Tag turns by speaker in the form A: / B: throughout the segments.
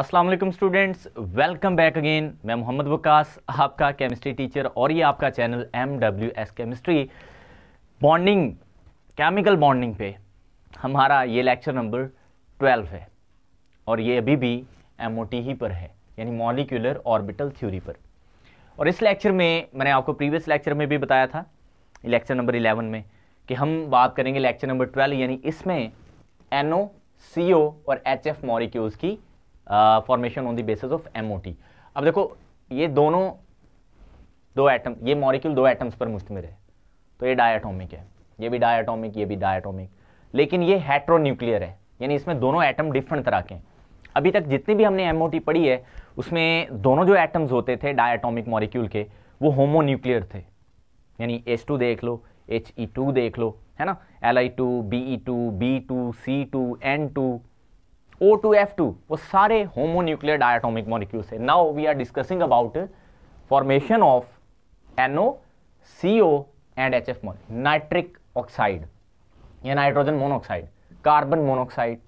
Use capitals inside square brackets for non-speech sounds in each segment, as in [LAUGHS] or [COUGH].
A: अस्सलाम वालेकुम students welcome back again मैं मोहम्मद वकास आपका केमिस्ट्री टीचर और ये आपका channel M W S chemistry bonding chemical bonding पे हमारा ये लेक्चर नंबर ट्वेल्व है और ये अभी भी एम ही पर है यानी मॉलिक्यूलर ऑर्बिटल थ्योरी पर और इस लेक्चर में मैंने आपको प्रीवियस लेक्चर में भी बताया था लेक्चर नंबर इलेवन में कि हम बात करेंगे लेक्चर नंबर ट्वेल्व यानी इसमें एन और एच एफ मॉलिक्यूल्स की formation on the basis of M अब देखो ये दोनों दो एटम ये मॉरिक्यूल दो एटम्स पर मुश्तम है तो ये डायाटोमिक है ये भी डायाटोमिक ये भी डायाटोमिक लेकिन ये हेट्रोन्यूक्लियर है यानी इसमें दोनों एटम डिफरेंट तरह के हैं अभी तक जितनी भी हमने एम पढ़ी है उसमें दोनों जो एटम्स होते थे डायाटोमिक मॉरिक्यूल के वो होमोन्यूक्लियर थे यानी एच टू देख लो एच ई टू देख लो है ना L I two B E two B two C two N two O two F two वो सारे होमोन्यूक्लियर डायटोमिक मॉलिक्यूल्स है now we are discussing about formation of NO C O and H F nitric oxide या nitrogen monoxide carbon monoxide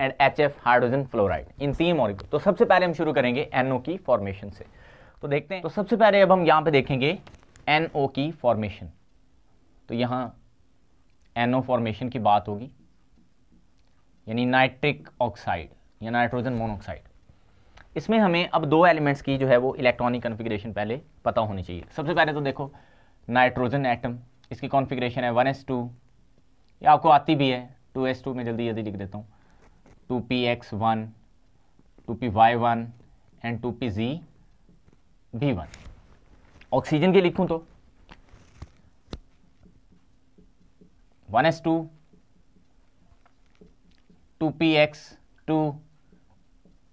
A: and H F hydrogen fluoride इन तीन molecule तो सबसे पहले हम शुरू करेंगे एनओ की फॉर्मेशन से तो देखते हैं तो सबसे पहले अब हम यहाँ पे देखेंगे एनओ की फॉर्मेशन तो यहाँ एनओ फॉर्मेशन की बात होगी यानी नाइट्रिक ऑक्साइड या नाइट्रोजन मोनोऑक्साइड इसमें हमें अब दो एलिमेंट्स की जो है वो इलेक्ट्रॉनिक कॉन्फ़िगरेशन पहले पता होनी चाहिए सबसे पहले तो देखो नाइट्रोजन एटम इसकी कॉन्फ़िगरेशन है 1s2 या आपको आती भी है टू एस टू में जल्दी जल्दी लिख देता हूँ two P X one two P Y one and two P Z भी वन ऑक्सीजन के लिखूँ तो one S two two P X two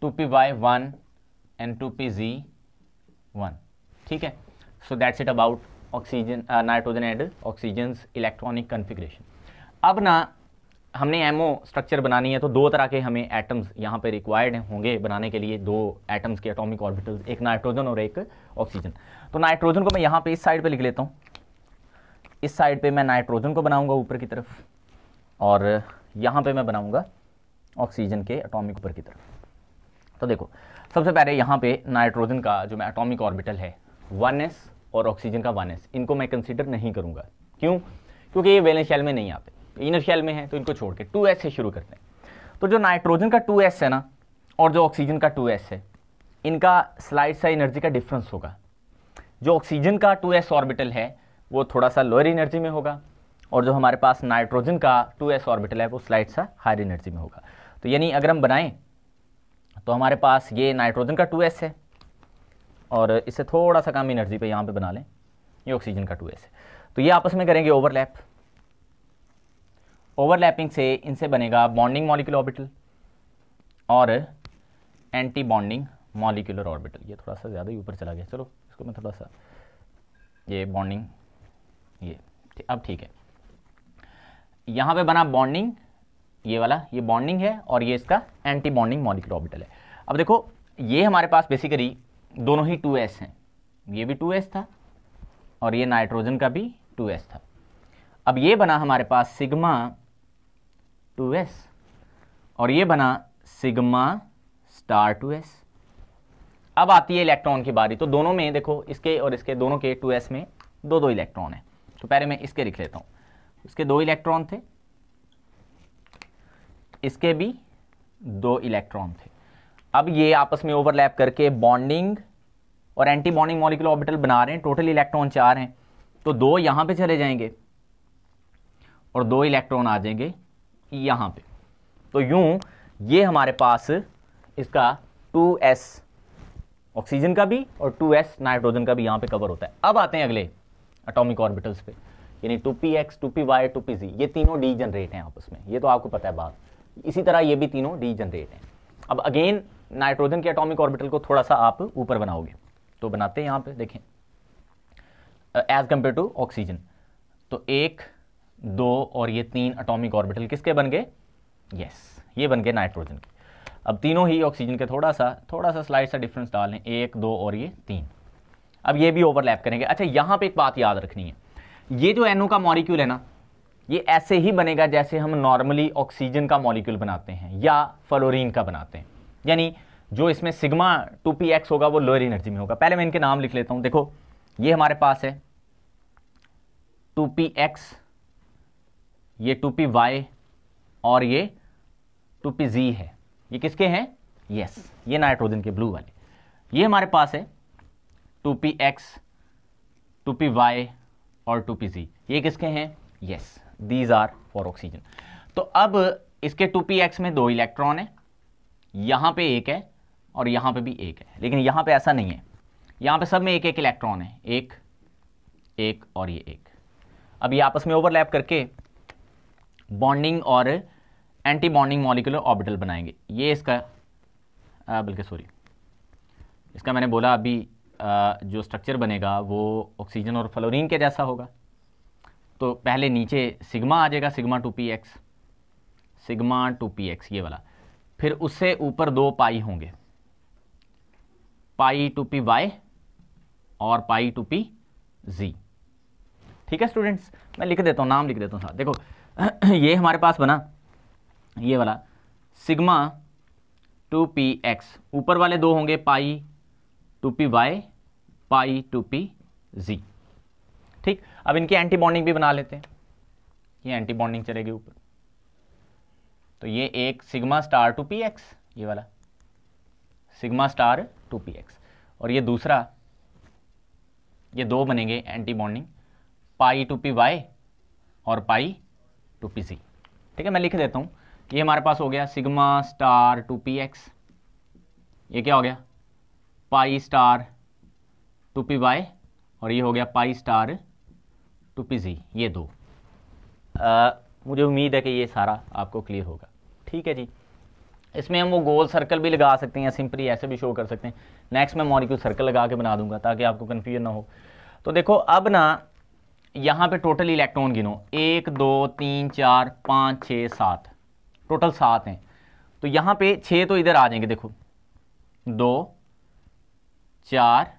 A: two P Y one and two P Z one ठीक है so that's it about oxygen nitrogen and oxygen electronic configuration अब ना हमने ammo structure बनानी है तो दो तरह के हमें एटम्स यहाँ पे रिक्वायर्ड होंगे बनाने के लिए दो एटम्स के एटॉमिक ऑर्बिटल्स एक नाइट्रोजन और एक ऑक्सीजन तो नाइट्रोजन को मैं यहाँ पे इस साइड पे लिख लेता हूँ इस साइड पे मैं नाइट्रोजन को बनाऊंगा ऊपर की तरफ और यहाँ पे मैं बनाऊंगा ऑक्सीजन के एटॉमिक ऊपर की तरफ तो देखो सबसे पहले यहाँ पे नाइट्रोजन का जो मैं एटॉमिक ऑर्बिटल है वन एस और ऑक्सीजन का वन एस इनको मैं कंसिडर नहीं करूँगा क्यों क्योंकि ये वेलेंस शेल में नहीं आते इनर शैल में है तो इनको छोड़ के टू एस से शुरू करते हैं तो जो नाइट्रोजन का टू एस है ना और जो ऑक्सीजन का टू एस है इनका स्लाइड सा एनर्जी का डिफरेंस होगा जो ऑक्सीजन का टू एस ऑर्बिटल है वो थोड़ा सा लोअर एनर्जी में होगा और जो हमारे पास नाइट्रोजन का टू एस ऑर्बिटल है वो स्लाइड सा हायर एनर्जी में होगा तो यानी अगर हम बनाएं तो हमारे पास ये नाइट्रोजन का 2s है और इससे थोड़ा सा कम एनर्जी पे यहाँ पे बना लें ये ऑक्सीजन का 2s है तो ये आपस में करेंगे ओवरलैप ओवरलैपिंग से इनसे बनेगा बॉन्डिंग मॉलिकुलर ऑर्बिटल और एंटी बॉन्डिंग मॉलिकुलर ऑर्बिटल ये थोड़ा सा ज़्यादा ही ऊपर चला गया चलो इसको मैं थोड़ा सा ये बॉन्डिंग ये अब ठीक है यहाँ पे बना बॉन्डिंग ये वाला ये बॉन्डिंग है और ये इसका एंटी बॉन्डिंग मॉलिकुलर ऑर्बिटल है अब देखो ये हमारे पास बेसिकली दोनों ही 2s हैं ये भी 2s था और ये नाइट्रोजन का भी 2s था अब ये बना हमारे पास सिग्मा 2s और ये बना सिग्मा स्टार 2s अब आती है इलेक्ट्रॉन की बारी तो दोनों में देखो इसके और इसके दोनों के 2s में दो दो इलेक्ट्रॉन है तो पहले मैं इसके लिख लेता हूँ इसके दो इलेक्ट्रॉन थे इसके भी दो इलेक्ट्रॉन थे अब ये आपस में ओवरलैप करके बॉन्डिंग और एंटी बॉन्डिंग मॉलिकुलर ऑर्बिटल बना रहे हैं टोटल इलेक्ट्रॉन चार हैं तो दो यहां पे चले जाएंगे और दो इलेक्ट्रॉन आ जाएंगे यहां पे तो यूं ये हमारे पास इसका 2s ऑक्सीजन का भी और 2s नाइट्रोजन का भी यहां पे कवर होता है अब आते हैं अगले अटोमिक ऑर्बिटल्स पे यानी 2px, 2py, 2pz ये तीनों डी जनरेट हैं आपस में ये तो आपको पता है बात इसी तरह ये भी तीनों डी जनरेट हैं अब अगेन नाइट्रोजन के एटॉमिक ऑर्बिटल को थोड़ा सा आप ऊपर बनाओगे तो बनाते हैं यहाँ पे देखें एज कंपेयर टू ऑक्सीजन तो एक दो और ये तीन अटोमिक ऑर्बिटल किसके बन गए यस ये बन गए नाइट्रोजन के अब तीनों ही ऑक्सीजन के थोड़ा सा थोड़ा सा स्लाइड सा डिफरेंस डालें एक दो और ये तीन अब ये भी ओवरलैप करेंगे अच्छा यहाँ पे एक बात याद रखनी है ये जो एनो का मॉलिक्यूल है ना ये ऐसे ही बनेगा जैसे हम नॉर्मली ऑक्सीजन का मॉलिक्यूल बनाते हैं या फ्लोरीन का बनाते हैं यानी जो इसमें सिग्मा टू पी एक्स होगा वो लोअर एनर्जी में होगा पहले मैं इनके नाम लिख लेता हूं देखो ये हमारे पास है टू पी एक्स ये टू पी वाई और ये टू पी जी है ये किसके हैं यस ये नाइट्रोजन के ब्लू वाले ये हमारे पास है two P X two P Y और टू पी जी ये किसके हैं yes these are for oxygen तो अब इसके टू पी एक्स में दो इलेक्ट्रॉन है यहां पे एक है और यहां पे भी एक है लेकिन यहां पे ऐसा नहीं है यहां पे सब में एक एक इलेक्ट्रॉन है एक एक और ये एक अब ये आपस में ओवरलैप करके बॉन्डिंग और एंटी बॉन्डिंग मॉलिकुलर ऑर्बिटल बनाएंगे ये इसका बल्कि सॉरी इसका मैंने बोला अभी आ, जो स्ट्रक्चर बनेगा वो ऑक्सीजन और फ्लोरीन के जैसा होगा तो पहले नीचे सिग्मा आ जाएगा sigma two P X sigma two P X ये वाला फिर उससे ऊपर दो पाई होंगे पाई टू पी वाई और पाई टू पी जी ठीक है स्टूडेंट्स मैं लिख देता हूँ नाम लिख देता हूँ साथ देखो [CLEARS THROAT] ये हमारे पास बना ये वाला सिग्मा टू पी एक्स ऊपर वाले दो होंगे pi two P Y pi two P Z ठीक अब इनकी एंटी बॉन्डिंग भी बना लेते हैं ये एंटी बॉन्डिंग चलेगी ऊपर तो ये एक sigma star two P X ये वाला sigma star two P X और ये दूसरा ये दो बनेंगे anti bonding pi two P Y और पाई टू पी सी ठीक है मैं लिख देता हूँ ये हमारे पास हो गया sigma star two P X ये क्या हो गया pi star two P Y और ये हो गया पाई स्टार टू जी ये दो आ, मुझे उम्मीद है कि ये सारा आपको क्लियर होगा ठीक है जी इसमें हम वो गोल सर्कल भी लगा सकते हैं या सिंपली ऐसे भी शो कर सकते हैं नेक्स्ट मैं मॉलिक्यूल सर्कल लगा के बना दूंगा ताकि आपको कन्फ्यूजन ना हो तो देखो अब ना यहाँ पे टोटल इलेक्ट्रॉन गिनो एक दो तीन चार पाँच छः सात टोटल सात हैं तो यहाँ पे छः तो इधर आ जाएंगे देखो दो चार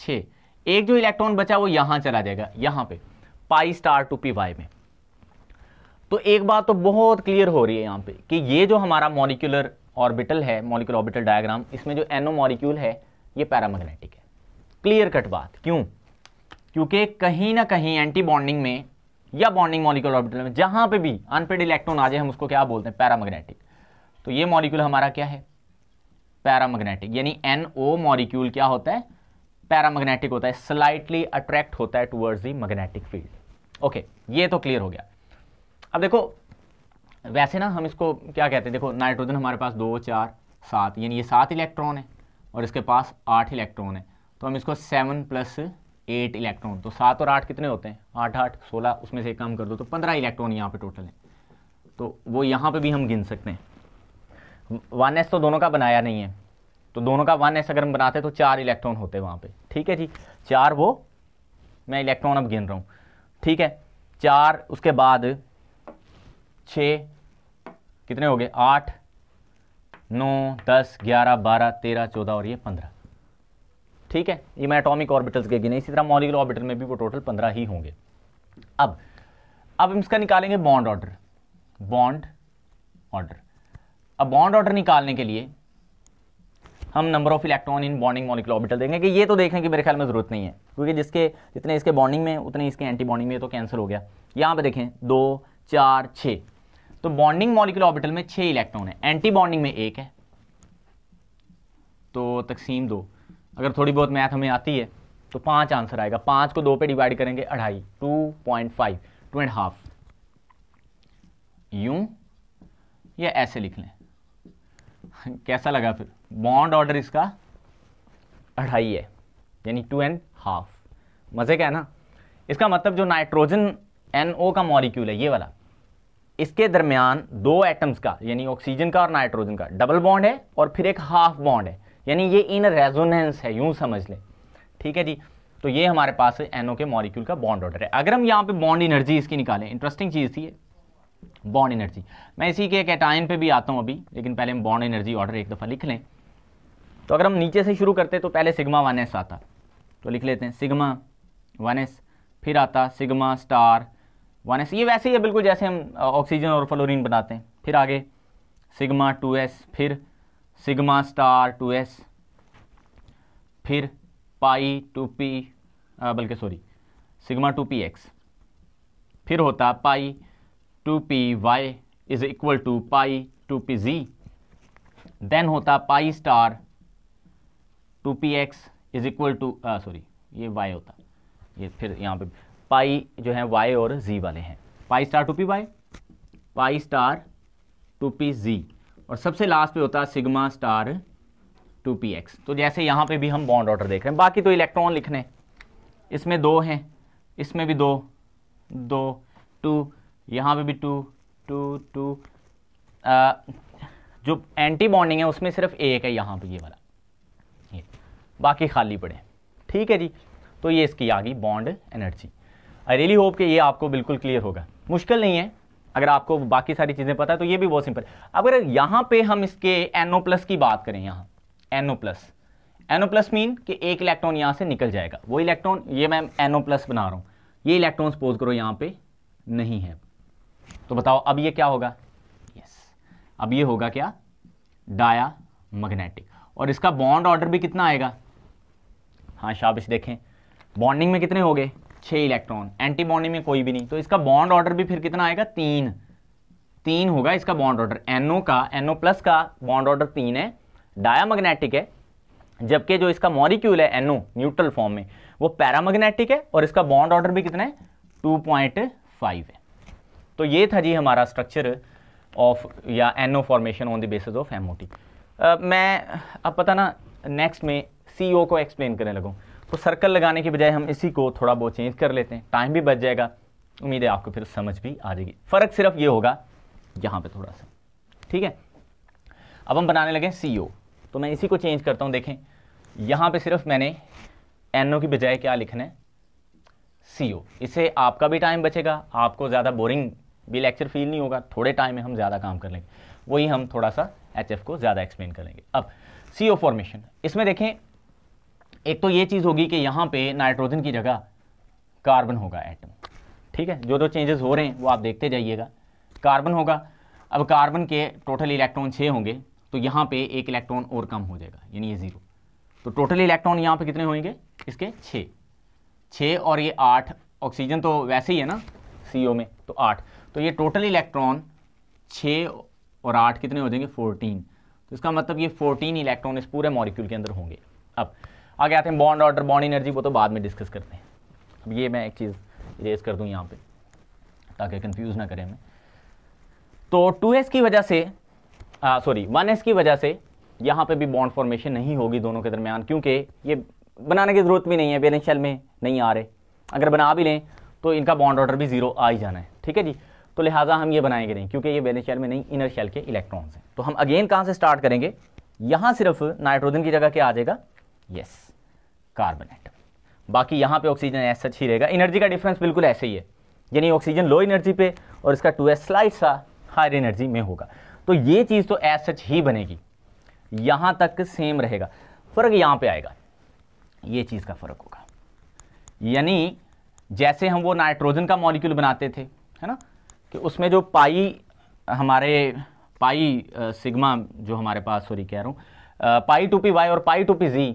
A: छः एक जो इलेक्ट्रॉन बचा वो यहां चला जाएगा यहां पे pi star two P Y में तो एक बात तो बहुत क्लियर हो रही है यहां पे कि ये जो हमारा मॉलिकुलर ऑर्बिटल है मॉलिकुलर ऑर्बिटल डायग्राम इसमें जो एनो मॉलिक्यूल है ये पैरामैग्नेटिक है क्लियर कट बात क्यों क्योंकि कहीं ना कहीं एंटी बॉन्डिंग में या बॉन्डिंग मॉलिकुलर ऑर्बिटल में जहां पर भी अनपेड इलेक्ट्रॉन आ जाए हम उसको क्या बोलते हैं पैरामैग्नेटिक तो ये मॉलिक्यूल हमारा क्या है पैरामैग्नेटिक यानी एनओ मॉलिक्यूल क्या होता है पैरामैग्नेटिक होता है स्लाइटली अट्रैक्ट होता है towards the magnetic field okay ये तो क्लियर हो गया अब देखो वैसे ना हम इसको क्या कहते हैं देखो नाइट्रोजन हमारे पास दो चार सात यानी ये सात इलेक्ट्रॉन है और इसके पास आठ इलेक्ट्रॉन है तो हम इसको सेवन प्लस एट इलेक्ट्रॉन तो सात और आठ कितने होते हैं आठ आठ सोलह उसमें से कम कर दो तो पंद्रह इलेक्ट्रॉन यहाँ पे टोटल है तो वो यहाँ पे भी हम गिन सकते हैं वन एस तो दोनों का बनाया नहीं है तो दोनों का वन ऐसा अगर हम बनाते हैं तो चार इलेक्ट्रॉन होते हैं वहाँ पे ठीक है जी चार वो मैं इलेक्ट्रॉन अब गिन रहा हूँ ठीक है चार उसके बाद छ कितने हो गए आठ नौ दस ग्यारह बारह तेरह चौदह और ये पंद्रह ठीक है ये मैं एटॉमिक ऑर्बिटल्स के गिने इसी तरह मॉलिकुलर ऑर्बिटल में भी वो टोटल पंद्रह ही होंगे अब अब हम इसका निकालेंगे बॉन्ड ऑर्डर बॉन्ड ऑर्डर अब बॉन्ड ऑर्डर निकालने के लिए हम number of electron in bonding molecule orbital देखेंगे कि ये तो देखने की मेरे ख्याल में ज़रूरत नहीं है क्योंकि जिसके जितने इसके बॉन्डिंग में उतने इसके एंटी बॉन्डिंग में तो कैंसिल हो गया यहाँ पर देखें दो चार छः तो बॉन्डिंग मॉलिक्यूल ऑर्बिटल में छः इलेक्ट्रॉन है एंटी बॉन्डिंग में एक है तो तकसीम दो अगर थोड़ी बहुत मैथ हमें आती है तो पाँच आंसर आएगा पाँच को दो पे डिवाइड करेंगे अढ़ाई two point five two and half यूं या ऐसे लिख लें [LAUGHS] कैसा लगा फिर बॉन्ड ऑर्डर इसका अढ़ाई है यानी टू एंड हाफ मज़े का है ना इसका मतलब जो नाइट्रोजन एन ओ का मॉलिक्यूल है ये वाला इसके दरमियान दो एटम्स का यानी ऑक्सीजन का और नाइट्रोजन का डबल बॉन्ड है और फिर एक हाफ बॉन्ड है यानी ये इन रेजोनेंस है यूं समझ लें ठीक है जी तो ये हमारे पास एनओ के मॉलिक्यूल का बॉन्ड ऑर्डर है अगर हम यहाँ पे बॉन्ड एनर्जी इसकी निकालें इंटरेस्टिंग चीज़ थी बॉन्ड एनर्जी मैं इसी के कैटाइन पे भी आता हूँ अभी लेकिन पहले हम बॉन्ड एनर्जी ऑर्डर एक दफ़ा लिख लें तो अगर हम नीचे से शुरू करते तो पहले सिग्मा वन एस आता तो लिख लेते हैं सिग्मा वन एस फिर आता सिग्मा स्टार वन एस ये वैसे ही है बिल्कुल जैसे हम ऑक्सीजन और फ्लोरीन बनाते हैं फिर आगे सिग्मा टू एस फिर सिग्मा स्टार टू एस फिर पाई टू पी बल्कि sorry sigma two P X फिर होता pi two P Y is equal to pi two P Z then होता pi star two P X is equal to sorry ये Y होता ये फिर यहाँ पे पाई जो है वाई और जी वाले हैं pi star two P Y pi star two P Z और सबसे लास्ट पे होता है sigma star two P X तो जैसे यहाँ पे भी हम बॉन्ड ऑर्डर देख रहे हैं बाकी तो इलेक्ट्रॉन लिखने इसमें दो हैं इसमें भी दो दो टू यहाँ पे भी टू टू टू आ, uh, जो एंटी बॉन्डिंग है उसमें सिर्फ एक है यहाँ पे ये वाला बाकी खाली पड़े ठीक है जी तो ये इसकी आ गई bond energy I really hope कि ये आपको बिल्कुल क्लियर होगा मुश्किल नहीं है अगर आपको बाकी सारी चीज़ें पता है तो ये भी बहुत सिंपल अगर यहाँ पे हम इसके एनओ प्लस की बात करें यहाँ NO plus NO plus mean कि एक इलेक्ट्रॉन यहाँ से निकल जाएगा वो इलेक्ट्रॉन ये मैं एनओ प्लस बना रहा हूँ ये इलेक्ट्रॉन सपोज करो यहाँ पे नहीं है तो बताओ अब ये क्या होगा यस अब ये होगा क्या डाया मैग्नेटिक और इसका बॉन्ड ऑर्डर भी कितना आएगा हाँ शाबिश देखें बॉन्डिंग में कितने हो गए छः इलेक्ट्रॉन एंटी बॉन्डिंग में कोई भी नहीं तो इसका बॉन्ड ऑर्डर भी फिर कितना आएगा तीन तीन होगा इसका बॉन्ड ऑर्डर एनओ का एनओ प्लस का बॉन्ड ऑर्डर तीन है डायामैग्नेटिक है जबकि जो इसका मॉलिक्यूल है एनओ न्यूट्रल फॉर्म में वो पैरामैग्नेटिक है और इसका बॉन्ड ऑर्डर भी कितना है टू है तो ये था जी हमारा स्ट्रक्चर ऑफ या NO formation on the basis of MOT मैं अब पता ना नेक्स्ट में सी e को एक्सप्लेन करने लगूँ तो सर्कल लगाने के बजाय हम इसी को थोड़ा बहुत चेंज कर लेते हैं टाइम भी बच जाएगा उम्मीद है आपको फिर समझ भी आ जाएगी फ़र्क सिर्फ ये होगा यहाँ पे थोड़ा सा ठीक है अब हम बनाने लगे सी e तो मैं इसी को चेंज करता हूँ देखें यहाँ पे सिर्फ मैंने एन की बजाय क्या लिखना है सी e इससे आपका भी टाइम बचेगा आपको ज़्यादा बोरिंग भी लेक्चर फील नहीं होगा थोड़े टाइम में हम ज़्यादा काम कर लेंगे वही हम थोड़ा सा एच को ज़्यादा एक्सप्लेन करेंगे अब सी फॉर्मेशन इसमें देखें एक तो ये चीज़ होगी कि यहाँ पे नाइट्रोजन की जगह कार्बन होगा एटम ठीक है जो जो चेंजेस हो रहे हैं वो आप देखते जाइएगा कार्बन होगा अब कार्बन के टोटल इलेक्ट्रॉन छः होंगे तो यहाँ पे एक इलेक्ट्रॉन और कम हो जाएगा यानी ये ज़ीरो तो टोटल इलेक्ट्रॉन यहाँ पे कितने होंगे इसके छः छः और ये आठ ऑक्सीजन तो वैसे ही है ना सी में तो आठ तो ये टोटल इलेक्ट्रॉन छः और आठ कितने हो जाएंगे फोर्टीन तो इसका मतलब ये फोर्टीन इलेक्ट्रॉन इस पूरे मॉलिक्यूल के अंदर होंगे अब आगे आते हैं बॉन्ड ऑर्डर बॉन्ड एनर्जी वो तो बाद में डिस्कस करते हैं अब ये मैं एक चीज़ रेस कर दूँ यहाँ पे ताकि कंफ्यूज ना करें हमें तो टू की वजह से सॉरी वन की वजह से यहां पे भी बॉन्ड फॉर्मेशन नहीं होगी दोनों के दरमियान क्योंकि ये बनाने की ज़रूरत भी नहीं है बेलेंस शेल में नहीं आ रहे अगर बना भी लें तो इनका बॉन्ड ऑर्डर भी जीरो आ ही जाना है ठीक है जी तो लिहाजा हम ये बनाएंगे नहीं क्योंकि ये बेलेंस शेल में नहीं इनर शेल के इलेक्ट्रॉन्स हैं तो हम अगेन कहाँ से स्टार्ट करेंगे यहाँ सिर्फ नाइट्रोजन की जगह क्या आ जाएगा यस कार्बोनेट बाकी यहाँ पे ऑक्सीजन ऐसा ही रहेगा एनर्जी का डिफरेंस बिल्कुल ऐसे ही है यानी ऑक्सीजन लो एनर्जी पे और इसका टू एस स्लाइड सा हायर एनर्जी में होगा तो ये चीज़ तो ऐस सच ही बनेगी यहाँ तक सेम रहेगा फ़र्क यहाँ पे आएगा ये चीज़ का फ़र्क होगा यानी जैसे हम वो नाइट्रोजन का मॉलिक्यूल बनाते थे है ना कि उसमें जो पाई हमारे पाई सिग्मा जो हमारे पास सॉरी कह रहा हूँ पाई टू पी वाई और पाई टू पी जी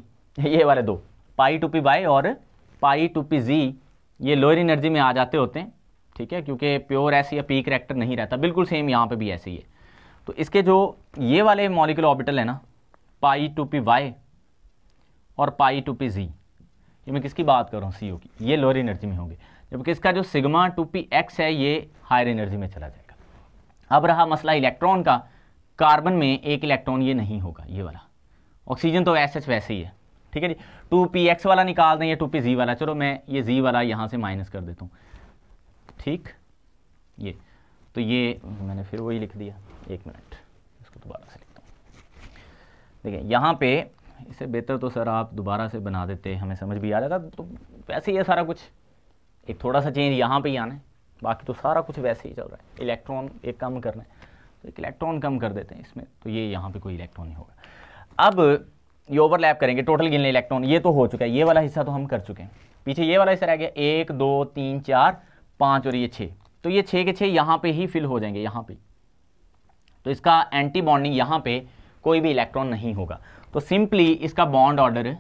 A: ये वाले दो पाई टू पी वाई और पाई टू पी जी ये लोअर एनर्जी में आ जाते होते हैं ठीक है क्योंकि प्योर ऐसे या पी करेक्टर नहीं रहता बिल्कुल सेम यहाँ पे भी ऐसे ही है तो इसके जो ये वाले मॉलिकुल ऑर्बिटल है ना पाई टू पी वाई और पाई टू पी जी ये मैं किसकी बात कर रहा हूँ सी की ये लोअर एनर्जी में होंगे जबकि इसका जो सिगमा टू पी एक्स है ये हायर एनर्जी में चला जाएगा अब रहा मसला इलेक्ट्रॉन का कार्बन में एक इलेक्ट्रॉन ये नहीं होगा ये वाला ऑक्सीजन तो एस एच वैसे ही है ठीक है जी टू पी एक्स वाला निकाल दें या टू पी जी वाला चलो मैं ये जी वाला यहाँ से माइनस कर देता हूँ ठीक ये तो ये मैंने फिर वही लिख दिया एक मिनट इसको दोबारा से लिखता हूँ देखिए यहाँ पे इससे बेहतर तो सर आप दोबारा से बना देते हमें समझ भी आ जाता तो वैसे ही है सारा कुछ एक थोड़ा सा चेंज यहाँ पे ही आना है बाकी तो सारा कुछ वैसे ही चल रहा है इलेक्ट्रॉन एक कम करना है तो एक इलेक्ट्रॉन कम कर देते हैं इसमें तो ये यहाँ पे कोई इलेक्ट्रॉन नहीं होगा अब ये ओवरलैप करेंगे टोटल गिनने इलेक्ट्रॉन ये तो हो चुका है ये वाला हिस्सा तो हम कर चुके हैं पीछे ये वाला हिस्सा रह गया एक दो तीन चार पाँच और ये छः तो ये छः के छः यहाँ पे ही फिल हो जाएंगे यहाँ पे तो इसका एंटी बॉन्डिंग यहाँ पे कोई भी इलेक्ट्रॉन नहीं होगा तो सिंपली इसका बॉन्ड ऑर्डर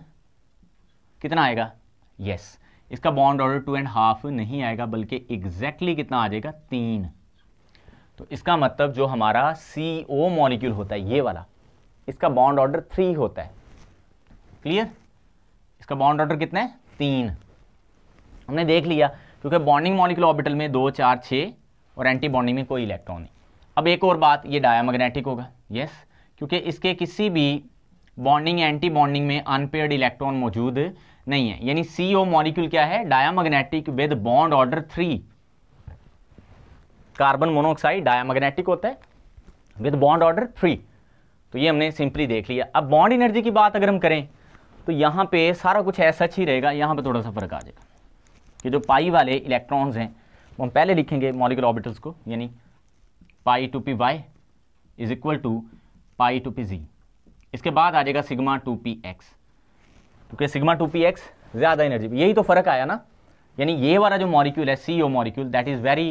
A: कितना आएगा यस yes. इसका bond order two and half नहीं आएगा बल्कि एग्जैक्टली कितना आ जाएगा तीन तो इसका मतलब जो हमारा सी ओ मॉलिक्यूल होता है ये वाला इसका बॉन्ड ऑर्डर थ्री होता है क्लियर इसका बॉन्ड ऑर्डर कितना है तीन हमने देख लिया क्योंकि बॉन्डिंग मॉलिकुलर ऑर्बिटल में दो चार छः और एंटी बॉन्डिंग में कोई इलेक्ट्रॉन नहीं अब एक और बात ये डायमैग्नेटिक होगा यस क्योंकि इसके किसी भी बॉन्डिंग एंटी बॉन्डिंग में अनपेयर्ड इलेक्ट्रॉन मौजूद नहीं है यानी सी ओ मॉलिक्यूल क्या है diamagnetic with bond order three carbon monoxide diamagnetic होता है विद बॉन्ड ऑर्डर थ्री तो ये हमने सिंपली देख लिया अब बॉन्ड एनर्जी की बात अगर हम करें तो यहाँ पे सारा कुछ ऐसा ही रहेगा यहाँ पे थोड़ा सा फर्क आ जाएगा कि जो पाई वाले इलेक्ट्रॉन्स हैं वो हम पहले लिखेंगे मॉलिकुलर ऑर्बिटल्स को यानी pi two P Y is equal to pi two P Z इसके बाद आ जाएगा सिग्मा टू पी एक्स क्योंकि सिग्मा टू पी एक्स ज़्यादा एनर्जी यही तो फ़र्क आया ना यानी ये वाला जो मॉलिक्यूल है C O molecule that is very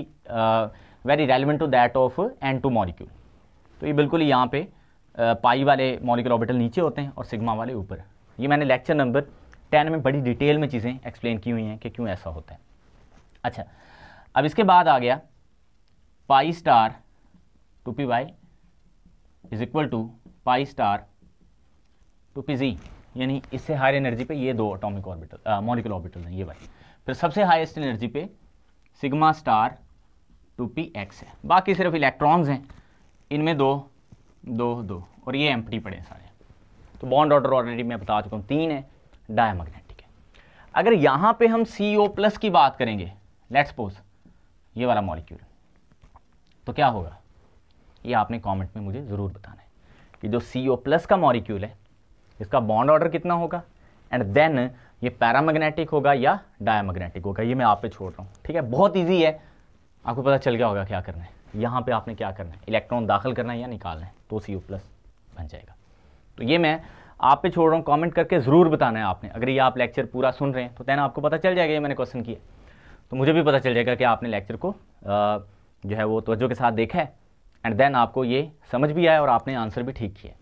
A: very relevant to that of N two molecule तो ये बिल्कुल यहाँ पे uh, पाई वाले मॉलिक्यूल ऑर्बिटल नीचे होते हैं और सिग्मा वाले ऊपर ये मैंने लेक्चर नंबर टेन में बड़ी डिटेल में चीज़ें एक्सप्लेन की हुई हैं कि क्यों ऐसा होता है अच्छा अब इसके बाद आ गया pi star two P Y is equal to pi star two P Z यानी इससे हायर एनर्जी पे ये दो अटोमिक ऑर्बिटल मॉलिकुलर ऑर्बिटल हैं ये वाले फिर सबसे हाईएस्ट एनर्जी पे sigma star two P X है बाकी सिर्फ इलेक्ट्रॉन्स हैं इनमें दो दो दो और ये एम्प्टी पड़े सारे तो बॉन्ड ऑर्डर ऑलरेडी मैं बता चुका हूँ तीन है डायमैग्नेटिक है अगर यहाँ पे हम सी ओ प्लस की बात करेंगे लेट्स सपोज ये वाला मॉलिक्यूल तो क्या होगा ये आपने कमेंट में मुझे ज़रूर बताना है कि जो सी ओ प्लस का मॉलिक्यूल है इसका बॉन्ड ऑर्डर कितना होगा एंड देन ये पैरामैग्नेटिक होगा या डायमैग्नेटिक होगा ये मैं आप पे छोड़ रहा हूँ ठीक है बहुत ईजी है आपको पता चल गया होगा क्या करना है यहाँ पे आपने क्या करना है इलेक्ट्रॉन दाखिल करना है या निकालना है तो सी ओ प्लस बन जाएगा तो ये मैं आप पे छोड़ रहा हूँ कमेंट करके ज़रूर बताना है आपने अगर ये आप लेक्चर पूरा सुन रहे हैं तो देना आपको पता चल जाएगा ये मैंने क्वेश्चन किया तो मुझे भी पता चल जाएगा कि आपने लेक्चर को जो है वो तोजो के साथ देखा है एंड देन आपको ये समझ भी आया और आपने आंसर भी ठीक किया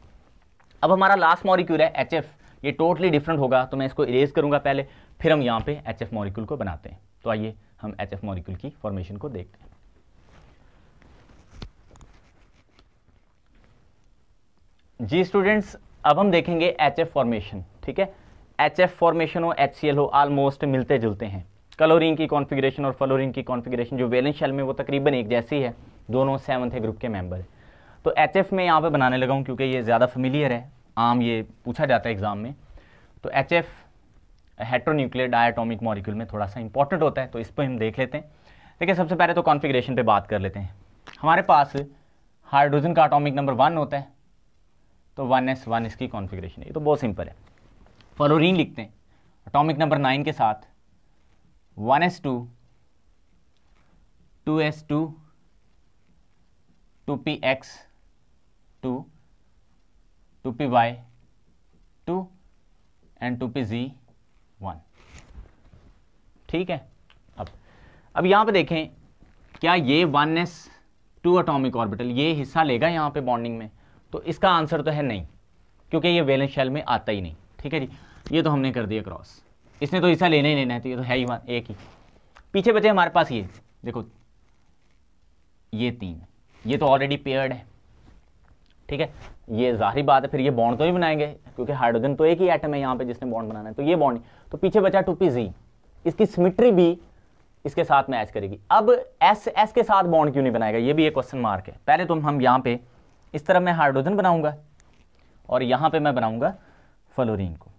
A: अब हमारा लास्ट मॉलिक्यूल है एच एफ ये टोटली डिफरेंट होगा तो मैं इसको इरेज करूँगा पहले फिर हम यहाँ पर एच एफ को बनाते हैं तो आइए हम एच एफ की फॉर्मेशन को देखते हैं जी स्टूडेंट्स अब हम देखेंगे एच एफ फॉर्मेशन ठीक है एच एफ फॉर्मेशन हो एच सी एल हो आलमोस्ट मिलते जुलते हैं कलोरिन की कॉन्फिग्रेशन और फ्लोरिन की कॉन्फिग्रेशन जो वेलेंस शेल में वो तकरीबन एक जैसी है दोनों सेवन्थ ग्रुप के मेंबर है तो एच एफ में यहाँ पे बनाने लगा हूँ क्योंकि ये ज़्यादा फेमिलियर है आम ये पूछा जाता है एग्ज़ाम में तो H F heteronuclear diatomic molecule में थोड़ा सा इंपॉर्टेंट होता है तो इस पर हम देख लेते हैं देखिए सबसे पहले तो कॉन्फिग्रेशन पर बात कर लेते हैं हमारे पास हाइड्रोजन का अटोमिक नंबर वन होता है तो वन एस वन इसकी कॉन्फिग्रेशन है ये तो बहुत सिंपल है फ्लोरीन लिखते हैं अटोमिक नंबर नाइन के साथ one S two two S two two P X two two P Y two and two P Z one ठीक है अब अब यहाँ पे देखें क्या ये one S two atomic orbital ये हिस्सा लेगा यहाँ पे बॉन्डिंग में तो इसका आंसर तो है नहीं क्योंकि ये वेलेंस शेल में आता ही नहीं ठीक है जी ये तो हमने कर दिया क्रॉस इसने तो हिस्सा लेना ही लेना है तो ये तो है ही एक ही पीछे बचे हमारे पास ये देखो ये तीन ये तो ऑलरेडी पेयर्ड है ठीक है ये जाहरी बात है फिर ये बॉन्ड तो नहीं बनाएंगे क्योंकि हाइड्रोजन तो एक ही आइटम है यहाँ पे जिसने बॉन्ड बनाना है तो ये बॉन्ड तो पीछे बचा टू पी जी इसकी सिमिट्री भी इसके साथ मैच करेगी अब एस एस के साथ बॉन्ड क्यों नहीं बनाएगा ये भी एक क्वेश्चन मार्क है पहले तो हम यहाँ पे इस तरह मैं हाइड्रोजन बनाऊंगा और यहां पे मैं बनाऊंगा फ्लोरीन को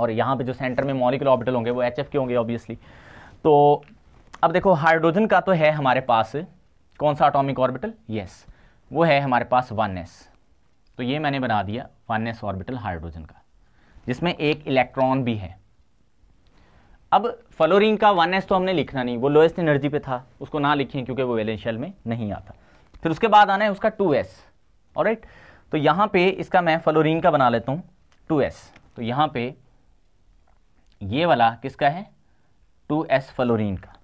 A: और यहां पे जो सेंटर में मॉलिकुलर ऑर्बिटल होंगे वो एच के होंगे ऑब्वियसली तो अब देखो हाइड्रोजन का तो है हमारे पास कौन सा अटोमिक ऑर्बिटल यस वो है हमारे पास वन तो ये मैंने बना दिया वन ऑर्बिटल हाइड्रोजन का जिसमें एक इलेक्ट्रॉन भी है अब फ्लोरीन का एस तो हमने लिखना नहीं वो लोएस्ट एनर्जी पे था उसको ना लिखें क्योंकि वो वैलेंशियल में नहीं आता फिर उसके बाद आना है उसका टू एस राइट तो यहाँ पे इसका मैं फ्लोरीन का बना लेता हूँ टू एस तो यहाँ पे ये वाला किसका है टू एस फ्लोरीन का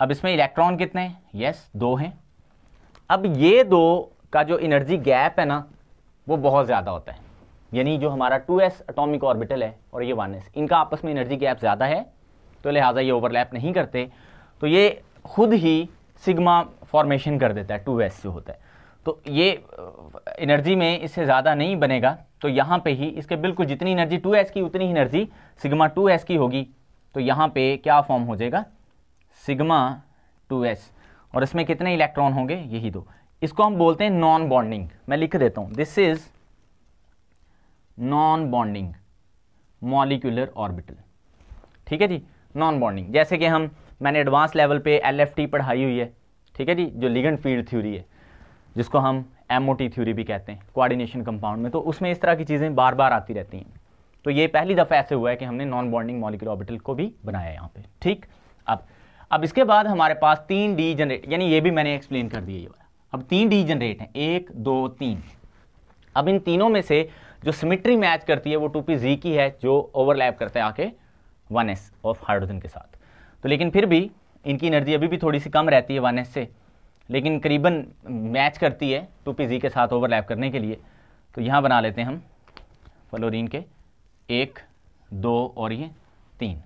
A: अब इसमें इलेक्ट्रॉन कितने हैं यस दो हैं अब ये दो का जो एनर्जी गैप है ना वो बहुत ज़्यादा होता है यानी जो हमारा टू एस अटोमिक ऑर्बिटल है और ये वन एस इनका आपस में एनर्जी गैप ज़्यादा है तो लिहाजा ये ओवरलैप नहीं करते तो ये खुद ही सिग्मा फॉर्मेशन कर देता है टू एस से होता है तो ये एनर्जी में इससे ज़्यादा नहीं बनेगा तो यहाँ पे ही इसके बिल्कुल जितनी एनर्जी टू एस की उतनी ही एनर्जी सिग्मा टू एस की होगी तो यहाँ पे क्या फॉर्म हो जाएगा सिग्मा टू एस और इसमें कितने इलेक्ट्रॉन होंगे यही दो इसको हम बोलते हैं नॉन बॉन्डिंग मैं लिख देता हूँ this is non bonding molecular orbital ठीक है जी नॉन बॉन्डिंग जैसे कि हम मैंने एडवांस लेवल पे एल पढ़ाई हुई है ठीक है जी जो लिगन फील्ड थ्योरी है जिसको हम एम थ्योरी भी कहते हैं कोऑर्डिनेशन कंपाउंड में तो उसमें इस तरह की चीज़ें बार बार आती रहती हैं तो ये पहली दफ़ा ऐसे हुआ है कि हमने नॉन बॉन्डिंग मॉलिकुलर ऑबिटल को भी बनाया यहाँ पर ठीक अब अब इसके बाद हमारे पास तीन डी जनरेट यानी ये भी मैंने एक्सप्लेन कर दिया ये वाला अब तीन डी जनरेट हैं एक दो तीन अब इन तीनों में से जो सिमिट्री मैच करती है वो टू पी जी की है जो ओवरलैप करता है आके वन एस ऑफ हाइड्रोजन के साथ तो लेकिन फिर भी इनकी एनर्जी अभी भी थोड़ी सी कम रहती है वन एस से लेकिन करीबन मैच करती है टू पी जी के साथ ओवरलैप करने के लिए तो यहाँ बना लेते हैं हम फ्लोरीन के एक दो और ये तीन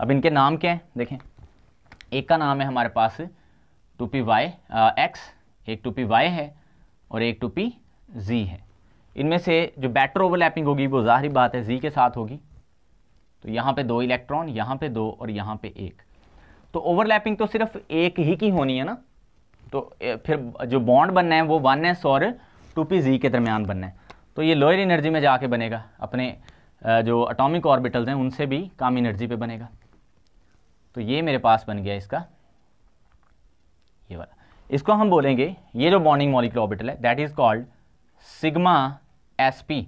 A: अब इनके नाम क्या हैं देखें एक का नाम है हमारे पास टू पी वाई एक्स एक टू पी वाई है और एक टू पी जी है इनमें से जो बैटर ओवरलैपिंग होगी वो ज़ाहरी बात है जी के साथ होगी तो यहाँ पे दो इलेक्ट्रॉन यहाँ पे दो और यहाँ पे एक तो ओवरलैपिंग तो सिर्फ एक ही की होनी है ना तो फिर जो बॉन्ड बनना है वो वन एस और टू पी जी के दरमियान बनना है तो ये लोअर एनर्जी में जाके बनेगा अपने जो अटोमिक ऑर्बिटल्स हैं उनसे भी कम एनर्जी पे बनेगा तो ये मेरे पास बन गया इसका ये वाला इसको हम बोलेंगे ये जो बॉन्डिंग मॉलिकुलर ऑर्बिटल है that is called sigma S P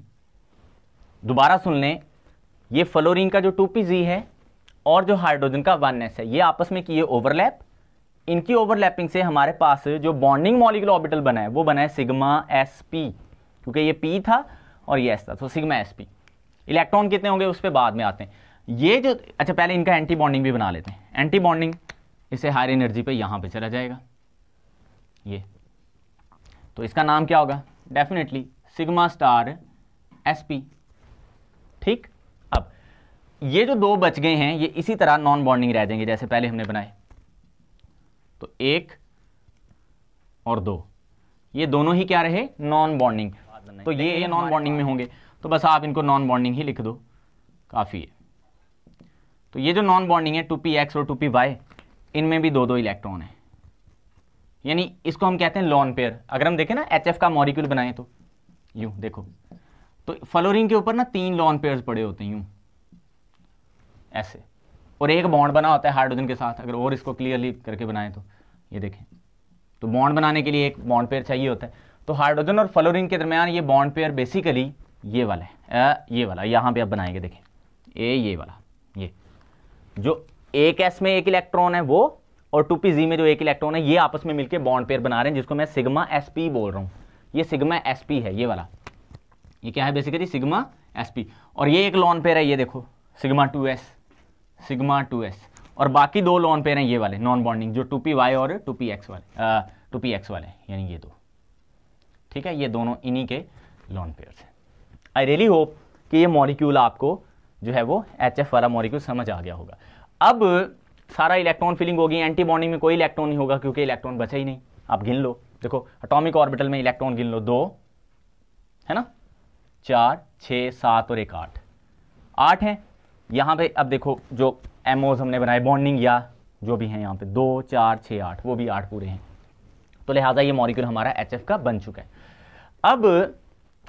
A: दोबारा सुन लें ये फ्लोरीन का जो टू पी जी है और जो हाइड्रोजन का वन एस है ये आपस में किए ओवरलैप इनकी ओवरलैपिंग से हमारे पास जो बॉन्डिंग मॉलिकुलर ऑर्बिटल बना है वो बना है सिग्मा एस पी क्योंकि ये पी था और ये एस था तो सिग्मा एस पी इलेक्ट्रॉन कितने होंगे उस पर बाद में आते हैं ये जो अच्छा पहले इनका एंटी बॉन्डिंग भी बना लेते हैं एंटी बॉन्डिंग इसे हायर एनर्जी पर यहाँ पर चला जाएगा ये तो इसका नाम क्या होगा definitely sigma star S P ठीक ये जो दो बच गए हैं ये इसी तरह नॉन बॉन्डिंग रह जाएंगे जैसे पहले हमने बनाए तो एक और दो ये दोनों ही क्या रहे नॉन बॉन्डिंग तो ये ये नॉन बॉन्डिंग में होंगे तो बस आप इनको नॉन बॉन्डिंग ही लिख दो काफ़ी है तो ये जो नॉन बॉन्डिंग है टू पी एक्स और टू पी वाई इनमें भी दो दो इलेक्ट्रॉन है यानी इसको हम कहते हैं लॉन पेयर अगर हम देखें ना एच एफ का मॉलिक्यूल बनाए तो यूं देखो तो फ्लोरिन के ऊपर ना तीन लॉन पेयर पड़े होते हैं यूं ऐसे और एक बॉन्ड बना होता है हाइड्रोजन के साथ अगर और इसको क्लियरली करके बनाएं तो ये देखें तो बॉन्ड बनाने के लिए एक बॉन्ड पेयर चाहिए होता है तो हाइड्रोजन और फ्लोरिन के दरमियान ये बॉन्ड पेयर बेसिकली ये वाला है ये वाला यहाँ पे आप बनाएंगे देखें ए ये वाला ये जो एक एस में एक इलेक्ट्रॉन है वो और टू पी जी में जो एक इलेक्ट्रॉन है ये आपस में मिलकर बॉन्ड पेयर बना रहे हैं जिसको मैं सिग्मा एस पी बोल रहा हूँ ये सिग्मा एस पी है ये वाला ये क्या है बेसिकली सिग्मा एस पी और ये एक लॉन पेयर है ये देखो sigma two S sigma two S और बाकी दो लोन पेयर हैं ये वाले नॉन बॉन्डिंग जो टू पी वाई और टू पी एक्स वाले टू पी एक्स वाले यानी ये दो ठीक है ये दोनों इन्हीं के लॉन पेयर हैं आई रियली होप कि ये मॉलिक्यूल आपको जो है वो एच एफ वाला मॉलिक्यूल समझ आ गया होगा अब सारा इलेक्ट्रॉन फिलिंग होगी एंटी बॉन्डिंग में कोई इलेक्ट्रॉन नहीं होगा क्योंकि इलेक्ट्रॉन बचा ही नहीं आप गिन लो देखो अटोमिक ऑर्बिटल में इलेक्ट्रॉन गिन लो दो है ना चार छः सात और एक आठ आठ हैं यहाँ पे अब देखो जो एम हमने बनाए बॉन्डिंग या जो भी हैं यहाँ पे दो चार छः आठ वो भी आठ पूरे हैं तो लिहाजा ये मॉलिक्यूल हमारा एच का बन चुका है अब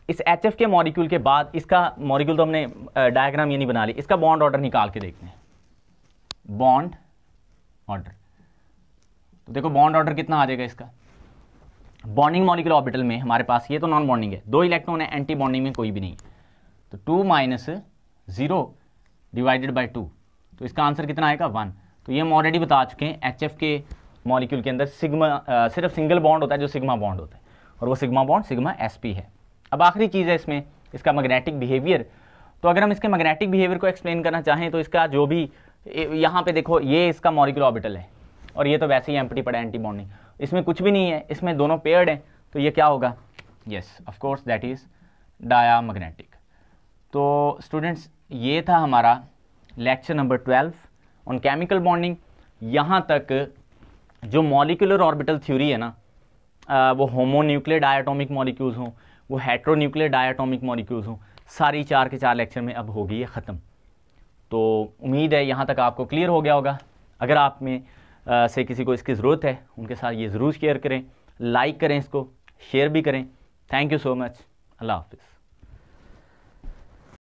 A: इस एच के मॉलिक्यूल के बाद इसका मॉलिक्यूल तो हमने डायग्राम ये नहीं बना ली इसका बॉन्ड ऑर्डर निकाल के देखते हैं बॉन्ड ऑर्डर तो देखो बॉन्ड ऑर्डर कितना आ जाएगा इसका बॉन्डिंग मॉलिक्यूल ऑर्बिटल में हमारे पास ये तो नॉन बॉन्डिंग है दो इलेक्ट्रॉन है एंटी बॉन्डिंग में कोई भी नहीं तो two minus zero divided by two तो इसका आंसर कितना आएगा वन तो ये हम ऑलरेडी बता चुके हैं एच एफ के मॉलिक्यूल के अंदर सिग्मा आ, सिर्फ सिंगल बॉन्ड होता है जो सिग्मा बॉन्ड होता है और वो सिग्मा बॉन्ड सिग्मा एस है अब आखिरी चीज़ है इसमें इसका मैग्नेटिक बिहेवियर तो अगर हम इसके मैग्नेटिक बिहेवियर को एक्सप्लेन करना चाहें तो इसका जो भी यहाँ पे देखो ये इसका मॉलिक्यूल ऑर्बिटल है और ये तो वैसे ही एम्पटी पड़ा एंटी बॉन्डिंग इसमें कुछ भी नहीं है इसमें दोनों पेयर्ड हैं तो ये क्या होगा yes of course that is diamagnetic तो स्टूडेंट्स ये था हमारा lecture number twelve on chemical bonding यहाँ तक जो मॉलिकुलर ऑर्बिटल थ्योरी है ना वो वो होमोन्यूक्लियर डायाटोमिक मॉलिक्यूल्स हों वो हेट्रोन्यूक्लियर डायाटोमिक मॉलिक्यूल्स हों सारी चार के चार लेक्चर में अब होगी है ख़त्म तो उम्मीद है यहाँ तक आपको क्लियर हो गया होगा अगर आप में आ, से किसी को इसकी ज़रूरत है उनके साथ ये ज़रूर शेयर करें लाइक करें इसको शेयर भी करें थैंक यू सो मच अल्लाह हाफिज़